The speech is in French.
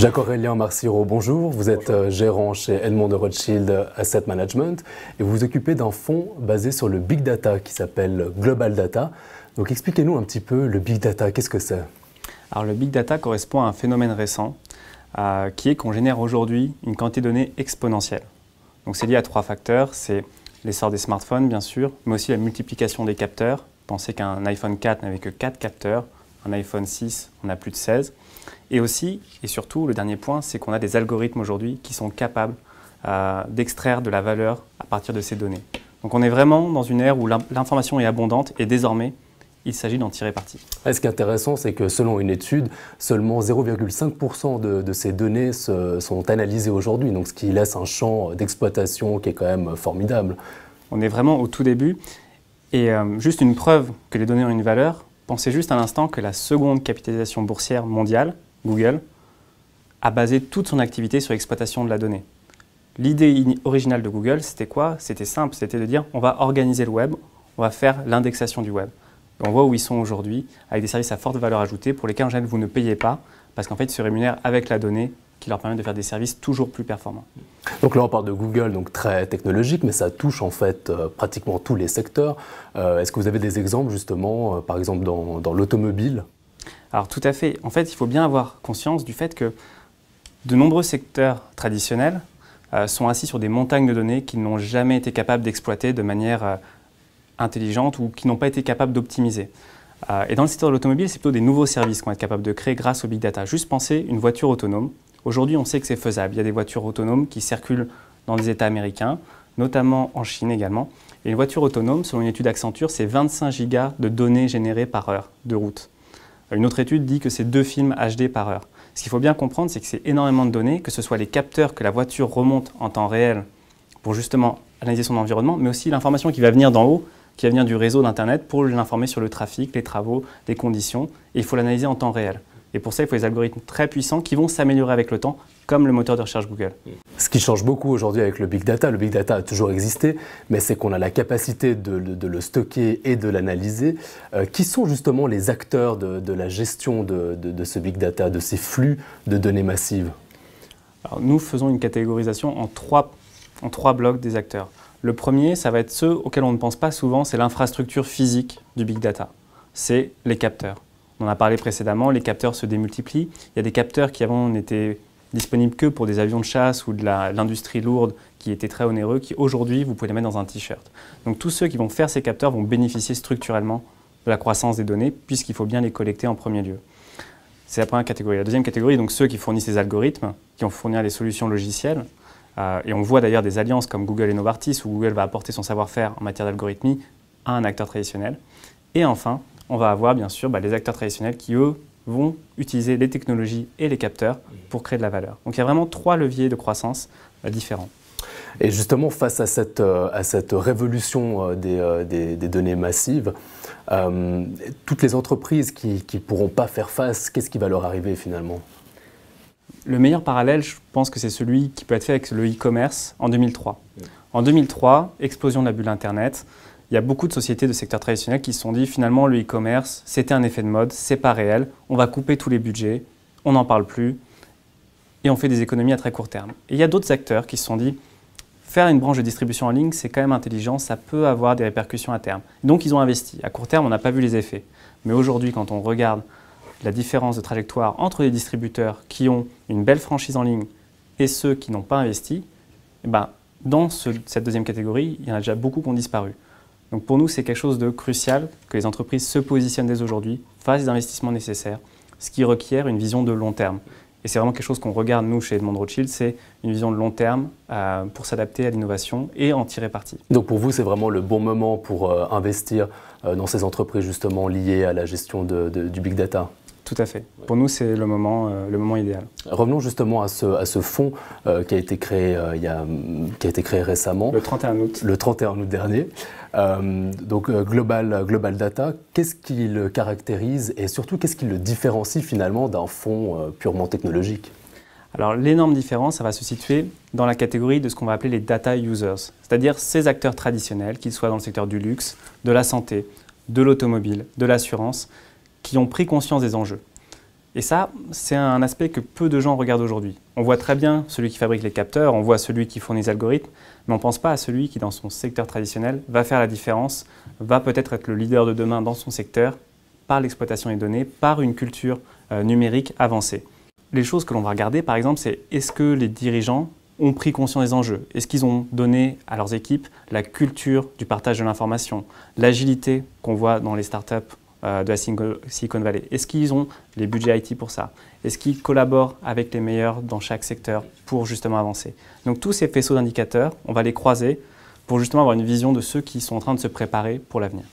Jacques-Aurélien Marciro, bonjour. Vous êtes euh, gérant chez Edmond de Rothschild euh, Asset Management et vous vous occupez d'un fonds basé sur le big data qui s'appelle Global Data. Donc expliquez-nous un petit peu le big data, qu'est-ce que c'est Alors le big data correspond à un phénomène récent euh, qui est qu'on génère aujourd'hui une quantité de données exponentielle. Donc c'est lié à trois facteurs, c'est l'essor des smartphones bien sûr, mais aussi la multiplication des capteurs. Pensez qu'un iPhone 4 n'avait que 4 capteurs, un iPhone 6 on a plus de 16. Et aussi, et surtout, le dernier point, c'est qu'on a des algorithmes aujourd'hui qui sont capables euh, d'extraire de la valeur à partir de ces données. Donc on est vraiment dans une ère où l'information est abondante et désormais, il s'agit d'en tirer parti. ce qui est intéressant, c'est que selon une étude, seulement 0,5% de, ces données sont analysées aujourd'hui, donc ce qui laisse un champ d'exploitation qui est quand même formidable. On est vraiment au tout début. Et euh, juste une preuve que les données ont une valeur, Pensez juste à l'instant que la seconde capitalisation boursière mondiale, Google, a basé toute son activité sur l'exploitation de la donnée. L'idée originale de Google, c'était quoi C'était simple, c'était de dire on va organiser le web, on va faire l'indexation du web. on voit où ils sont aujourd'hui, avec des services à forte valeur ajoutée pour lesquels en général vous ne payez pas, parce qu'en fait ils se rémunèrent avec la donnée qui leur permettent de faire des services toujours plus performants. Donc là, on parle de Google, donc très technologique, mais ça touche en fait euh, pratiquement tous les secteurs. Euh, est-ce que vous avez des exemples justement, euh, par exemple dans, dans l'automobile Alors tout à fait. En fait, il faut bien avoir conscience du fait que de nombreux secteurs traditionnels sont assis sur des montagnes de données qu'ils n'ont jamais été capables d'exploiter de manière intelligente ou qui n'ont pas été capables d'optimiser. et dans le secteur de l'automobile, c'est plutôt des nouveaux services qu'on va être capable de créer grâce au big data. Juste penser une voiture autonome Aujourd'hui, on sait que c'est faisable. Il y a des voitures autonomes qui circulent dans les États américains, notamment en Chine également. une voiture autonome, selon une étude Accenture, c'est 25 gigas de données générées par heure de route. Une autre étude dit que c'est deux films HD par heure. Ce qu'il faut bien comprendre, c'est que c'est énormément de données, que ce soit les capteurs que la voiture remonte en temps réel pour justement analyser son environnement, mais aussi l'information qui va venir d'en haut, qui va venir du réseau d'Internet pour l'informer sur le trafic, les travaux, les conditions, et il faut l'analyser en temps réel. Et pour ça, il faut des algorithmes très puissants qui vont s'améliorer avec le temps, comme le moteur de recherche Google. Ce qui change beaucoup aujourd'hui avec le big data, le big data a toujours existé, mais c'est qu'on a la capacité de, le stocker et de l'analyser. Euh, qui sont justement les acteurs de, la gestion de ce big data, de ces flux de données massives nous faisons une catégorisation en trois, en trois blocs des acteurs. Le premier, ça va être ceux auxquels on ne pense pas souvent, c'est l'infrastructure physique du big data. C'est les capteurs. On en a parlé précédemment, les capteurs se démultiplient. Il y a des capteurs qui avant n'étaient disponibles que pour des avions de chasse ou de l'industrie lourde qui étaient très onéreux, qui aujourd'hui, vous pouvez les mettre dans un t-shirt. Donc tous ceux qui vont faire ces capteurs vont bénéficier structurellement de la croissance des données, puisqu'il faut bien les collecter en premier lieu. C'est la première catégorie. La deuxième catégorie, donc ceux qui fournissent ces algorithmes, qui vont fournir les solutions logicielles. Euh, et on voit d'ailleurs des alliances comme Google et Novartis, où Google va apporter son savoir-faire en matière d'algorithmie à un acteur traditionnel. Et enfin, on va avoir bien sûr bah, les acteurs traditionnels qui, eux, vont utiliser les technologies et les capteurs pour créer de la valeur. Donc il y a vraiment trois leviers de croissance euh, différents. Et justement, face à cette, euh, révolution euh, des, données massives, toutes les entreprises qui ne pourront pas faire face, qu'est-ce qui va leur arriver finalement Le meilleur parallèle, je pense que c'est celui qui peut être fait avec le e-commerce en 2003. En 2003, explosion de la bulle Internet, il y a beaucoup de sociétés de secteur traditionnel qui se sont dit finalement le e-commerce, c'était un effet de mode, c'est pas réel, on va couper tous les budgets, on n'en parle plus et on fait des économies à très court terme. Et il y a d'autres acteurs qui se sont dit faire une branche de distribution en ligne, c'est quand même intelligent, ça peut avoir des répercussions à terme. Donc ils ont investi. À court terme, on n'a pas vu les effets. Mais aujourd'hui, quand on regarde la différence de trajectoire entre les distributeurs qui ont une belle franchise en ligne et ceux qui n'ont pas investi, eh ben, dans cette deuxième catégorie, il y en a déjà beaucoup qui ont disparu. Donc pour nous, c'est quelque chose de crucial que les entreprises se positionnent dès aujourd'hui, fassent les investissements nécessaires, ce qui requiert une vision de long terme. Et c'est vraiment quelque chose qu'on regarde, nous, chez Edmond Rothschild, c'est une vision de long terme euh, pour s'adapter à l'innovation et en tirer parti. Donc pour vous, c'est vraiment le bon moment pour euh, investir euh, dans ces entreprises justement liées à la gestion du big data tout à fait. Pour nous, c'est le moment, euh, le moment idéal. Revenons justement à ce, fonds euh, qui, a été créé, euh, qui a été créé récemment. Le 31 août. Le 31 août dernier. donc Global, Global Data, qu'est-ce qui le caractérise et surtout qu'est-ce qui le différencie finalement d'un fonds purement technologique alors l'énorme différence, ça va se situer dans la catégorie de ce qu'on va appeler les data users, c'est-à-dire ces acteurs traditionnels, qu'ils soient dans le secteur du luxe, de la santé, de l'automobile, de l'assurance, qui ont pris conscience des enjeux. Et ça, c'est un aspect que peu de gens regardent aujourd'hui. On voit très bien celui qui fabrique les capteurs, on voit celui qui fournit les algorithmes, mais on ne pense pas à celui qui, dans son secteur traditionnel, va faire la différence, va peut-être être le leader de demain dans son secteur par l'exploitation des données, par une culture euh, numérique avancée. Les choses que l'on va regarder, par exemple, c'est est-ce que les dirigeants ont pris conscience des enjeux Est-ce qu'ils ont donné à leurs équipes la culture du partage de l'information, l'agilité qu'on voit dans les startups euh, de la Silicon Valley Est-ce qu'ils ont les budgets IT pour ça Est-ce qu'ils collaborent avec les meilleurs dans chaque secteur pour justement avancer Donc tous ces faisceaux d'indicateurs, on va les croiser pour justement avoir une vision de ceux qui sont en train de se préparer pour l'avenir.